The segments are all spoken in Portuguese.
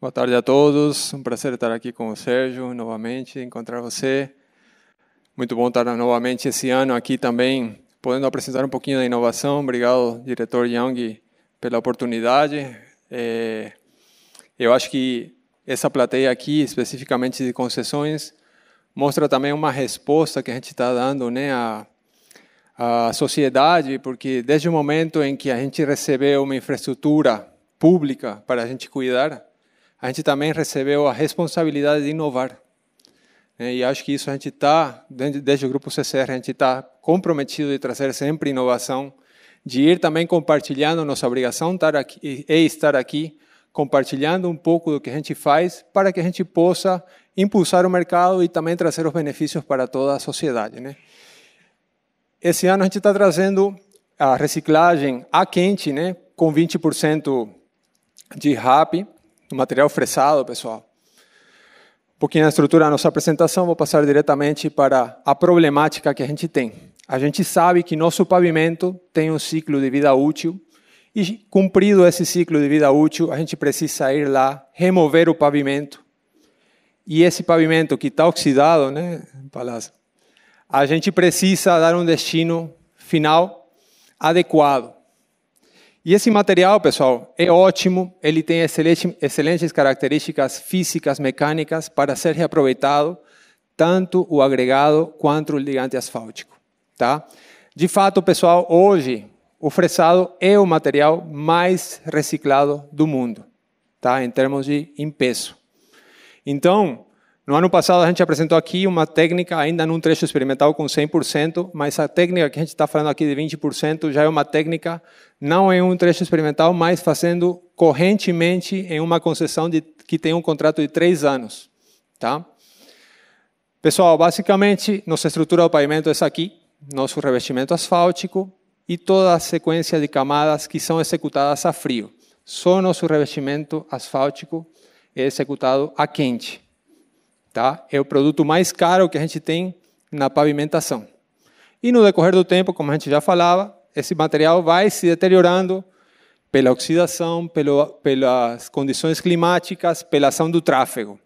Boa tarde a todos. Um prazer estar aqui com o Sérgio novamente, encontrar você. Muito bom estar novamente esse ano aqui também, podendo apresentar um pouquinho da inovação. Obrigado, diretor Young, pela oportunidade. É, eu acho que essa plateia aqui, especificamente de concessões, mostra também uma resposta que a gente está dando né, à, à sociedade, porque desde o momento em que a gente recebeu uma infraestrutura pública para a gente cuidar, a gente também recebeu a responsabilidade de inovar. Né? E acho que isso a gente está, desde o Grupo CCR, a gente está comprometido de trazer sempre inovação, de ir também compartilhando nossa obrigação estar aqui, e estar aqui, compartilhando um pouco do que a gente faz, para que a gente possa impulsar o mercado e também trazer os benefícios para toda a sociedade. Né? Esse ano a gente está trazendo a reciclagem a quente, né, com 20% de RAP, o material fresado, pessoal. Um pouquinho na estrutura da nossa apresentação, vou passar diretamente para a problemática que a gente tem. A gente sabe que nosso pavimento tem um ciclo de vida útil e, cumprido esse ciclo de vida útil, a gente precisa ir lá remover o pavimento. E esse pavimento que está oxidado, né, Palazzo? A gente precisa dar um destino final adequado. E esse material, pessoal, é ótimo, ele tem excelente, excelentes características físicas, mecânicas, para ser reaproveitado, tanto o agregado quanto o ligante asfáltico. Tá? De fato, pessoal, hoje o fresado é o material mais reciclado do mundo, tá? em termos de peso. Então, no ano passado, a gente apresentou aqui uma técnica, ainda num trecho experimental com 100%, mas a técnica que a gente está falando aqui de 20% já é uma técnica, não em um trecho experimental, mas fazendo correntemente em uma concessão de, que tem um contrato de três anos. Tá? Pessoal, basicamente, nossa estrutura do pavimento é essa aqui, nosso revestimento asfáltico e toda a sequência de camadas que são executadas a frio. Só nosso revestimento asfáltico é executado a quente. Tá? É o produto mais caro que a gente tem na pavimentação. E no decorrer do tempo, como a gente já falava, esse material vai se deteriorando pela oxidação, pelo, pelas condições climáticas, pela ação do tráfego.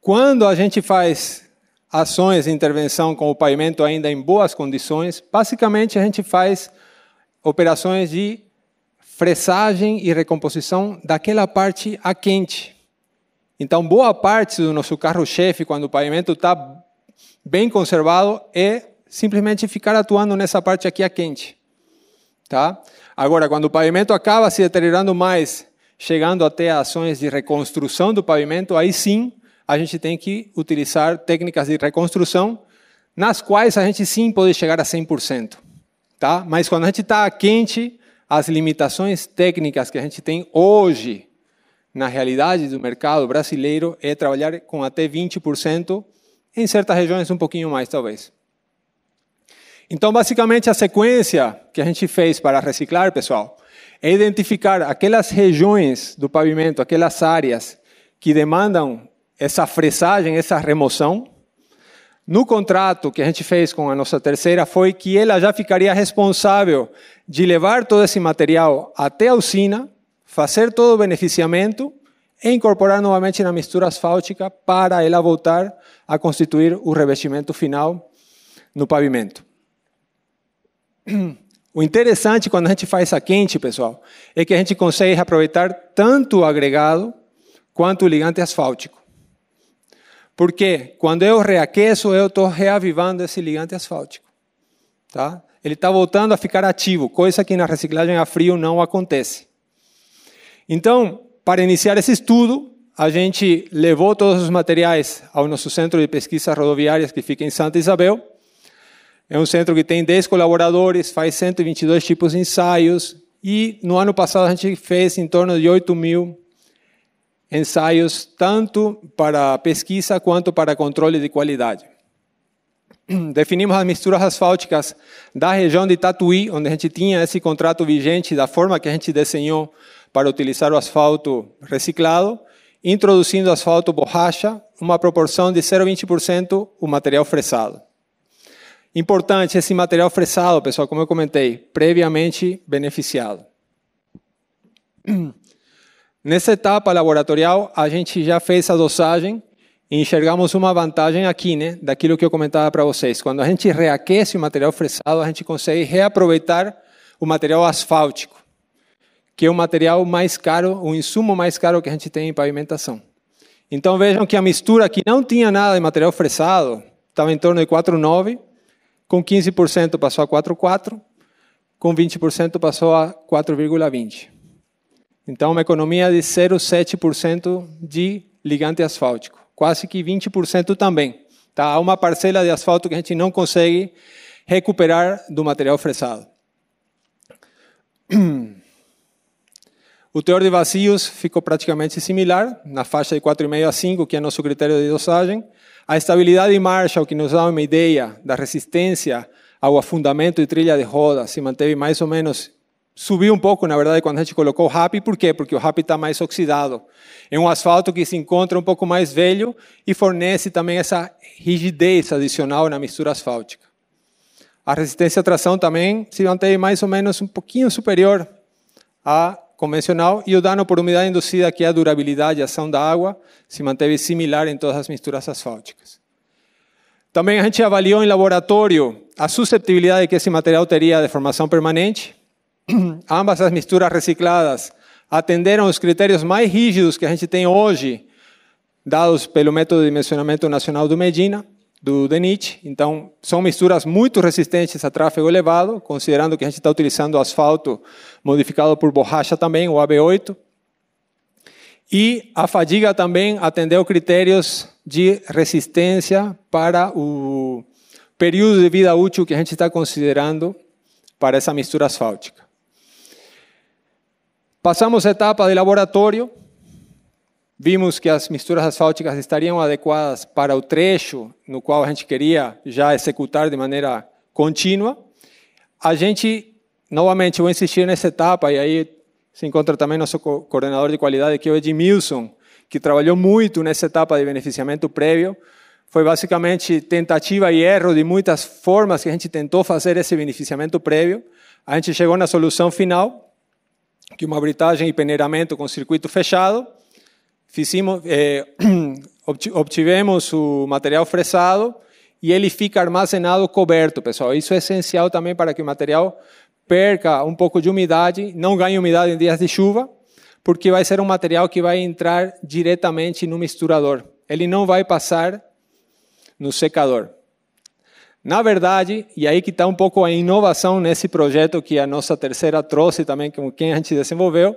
Quando a gente faz ações de intervenção com o pavimento ainda em boas condições, basicamente a gente faz operações de fresagem e recomposição daquela parte a quente. Então, boa parte do nosso carro-chefe, quando o pavimento está bem conservado, é simplesmente ficar atuando nessa parte aqui a quente. Tá? Agora, quando o pavimento acaba se deteriorando mais, chegando até ações de reconstrução do pavimento, aí sim a gente tem que utilizar técnicas de reconstrução, nas quais a gente sim pode chegar a 100%. Tá? Mas quando a gente está quente, as limitações técnicas que a gente tem hoje na realidade do mercado brasileiro é trabalhar com até 20%, em certas regiões um pouquinho mais, talvez. Então, basicamente, a sequência que a gente fez para reciclar, pessoal, é identificar aquelas regiões do pavimento, aquelas áreas que demandam essa fresagem, essa remoção. No contrato que a gente fez com a nossa terceira foi que ela já ficaria responsável de levar todo esse material até a usina fazer todo o beneficiamento e incorporar novamente na mistura asfáltica para ela voltar a constituir o revestimento final no pavimento. O interessante quando a gente faz a quente, pessoal, é que a gente consegue aproveitar tanto o agregado quanto o ligante asfáltico. Porque quando eu reaqueço, eu estou reavivando esse ligante asfáltico. Tá? Ele está voltando a ficar ativo, coisa que na reciclagem a frio não acontece. Então, para iniciar esse estudo, a gente levou todos os materiais ao nosso centro de pesquisas rodoviárias que fica em Santa Isabel. É um centro que tem 10 colaboradores, faz 122 tipos de ensaios e no ano passado a gente fez em torno de 8 mil ensaios, tanto para pesquisa quanto para controle de qualidade. Definimos as misturas asfálticas da região de Tatuí, onde a gente tinha esse contrato vigente, da forma que a gente desenhou para utilizar o asfalto reciclado, introduzindo asfalto borracha, uma proporção de 0,20% o material fresado. Importante esse material fresado, pessoal, como eu comentei, previamente beneficiado. Nessa etapa laboratorial, a gente já fez a dosagem e enxergamos uma vantagem aqui, né, daquilo que eu comentava para vocês. Quando a gente reaquece o material fresado, a gente consegue reaproveitar o material asfáltico que é o material mais caro, o insumo mais caro que a gente tem em pavimentação. Então vejam que a mistura que não tinha nada de material fresado estava em torno de 4,9, com 15% passou a 4,4, com 20% passou a 4,20. Então uma economia de 0,7% de ligante asfáltico, quase que 20% também. Tá? Há uma parcela de asfalto que a gente não consegue recuperar do material fresado. O teor de vazios ficou praticamente similar, na faixa de 4,5 a 5, que é nosso critério de dosagem. A estabilidade de marcha, o que nos dá uma ideia da resistência ao afundamento de trilha de roda, se manteve mais ou menos subiu um pouco, na verdade, quando a gente colocou o RAP. Por quê? Porque o Happy está mais oxidado. É um asfalto que se encontra um pouco mais velho e fornece também essa rigidez adicional na mistura asfáltica. A resistência à tração também se manteve mais ou menos um pouquinho superior a convencional e o dano por umidade induzida, que é a durabilidade e ação da água, se manteve similar em todas as misturas asfálticas. Também a gente avaliou em laboratório a susceptibilidade que esse material teria de formação permanente. Ambas as misturas recicladas atenderam os critérios mais rígidos que a gente tem hoje, dados pelo método de dimensionamento nacional do Medina do DENIT. Então, são misturas muito resistentes a tráfego elevado, considerando que a gente está utilizando asfalto modificado por borracha também, o AB8. E a fadiga também atendeu critérios de resistência para o período de vida útil que a gente está considerando para essa mistura asfáltica. Passamos a etapa de laboratório, Vimos que as misturas asfálticas estariam adequadas para o trecho no qual a gente queria já executar de maneira contínua. A gente, novamente, vou insistir nessa etapa, e aí se encontra também nosso co coordenador de qualidade, que é o Edmilson, que trabalhou muito nessa etapa de beneficiamento prévio. Foi basicamente tentativa e erro de muitas formas que a gente tentou fazer esse beneficiamento prévio. A gente chegou na solução final, que uma britagem e peneiramento com circuito fechado, Fizemos, eh, obtivemos o material fresado e ele fica armazenado coberto, pessoal. Isso é essencial também para que o material perca um pouco de umidade, não ganhe umidade em dias de chuva, porque vai ser um material que vai entrar diretamente no misturador. Ele não vai passar no secador. Na verdade, e aí que está um pouco a inovação nesse projeto que a nossa terceira trouxe também, que quem a gente desenvolveu,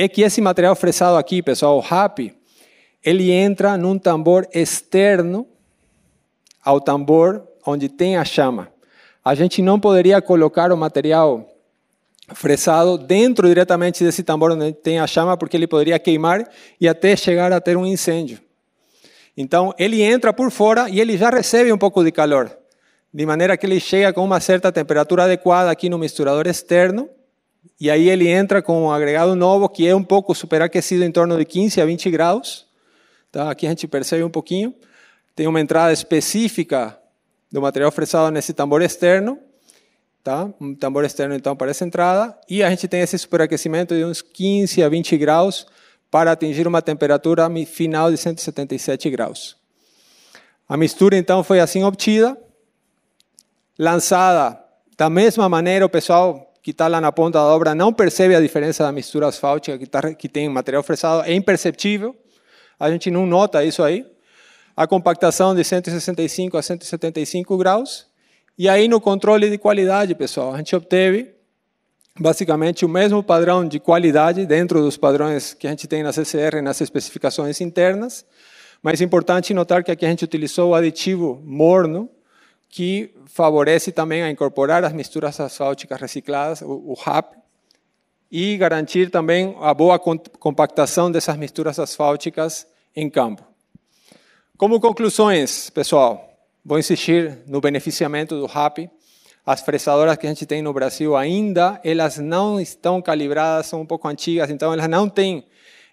é que esse material fresado aqui, pessoal, o rap, ele entra num tambor externo ao tambor onde tem a chama. A gente não poderia colocar o material fresado dentro diretamente desse tambor onde tem a chama, porque ele poderia queimar e até chegar a ter um incêndio. Então, ele entra por fora e ele já recebe um pouco de calor, de maneira que ele chega com uma certa temperatura adequada aqui no misturador externo e aí ele entra com um agregado novo que é um pouco superaquecido em torno de 15 a 20 graus. Tá? Aqui a gente percebe um pouquinho. Tem uma entrada específica do material fresado nesse tambor externo. Tá? Um tambor externo, então, para essa entrada. E a gente tem esse superaquecimento de uns 15 a 20 graus para atingir uma temperatura final de 177 graus. A mistura, então, foi assim obtida, lançada da mesma maneira, o pessoal que está lá na ponta da obra não percebe a diferença da mistura asfáltica que, tá, que tem material fresado, é imperceptível, a gente não nota isso aí. A compactação de 165 a 175 graus. E aí no controle de qualidade, pessoal, a gente obteve basicamente o mesmo padrão de qualidade dentro dos padrões que a gente tem na CCR nas especificações internas, mas é importante notar que aqui a gente utilizou o aditivo morno, que favorece também a incorporar as misturas asfálticas recicladas, o RAP, e garantir também a boa compactação dessas misturas asfálticas em campo. Como conclusões, pessoal, vou insistir no beneficiamento do RAP. As fresadoras que a gente tem no Brasil ainda, elas não estão calibradas, são um pouco antigas, então elas não têm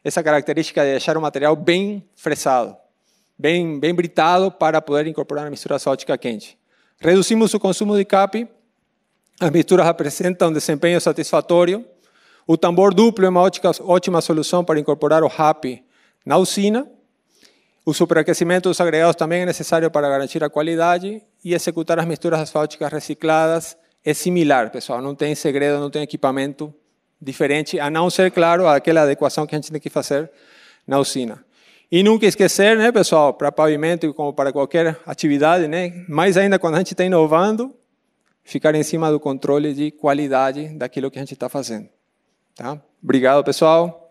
essa característica de deixar o material bem fresado, bem, bem britado para poder incorporar a mistura asfáltica quente. Reduzimos o consumo de CAP, as misturas apresentam um desempenho satisfatório. O tambor duplo é uma ótima, ótima solução para incorporar o RAP na usina. O superaquecimento dos agregados também é necessário para garantir a qualidade e executar as misturas asfálticas recicladas é similar, pessoal. Não tem segredo, não tem equipamento diferente, a não ser, claro, aquela adequação que a gente tem que fazer na usina. E nunca esquecer, né, pessoal, para pavimento como para qualquer atividade, né, mais ainda quando a gente está inovando, ficar em cima do controle de qualidade daquilo que a gente está fazendo. Tá? Obrigado, pessoal.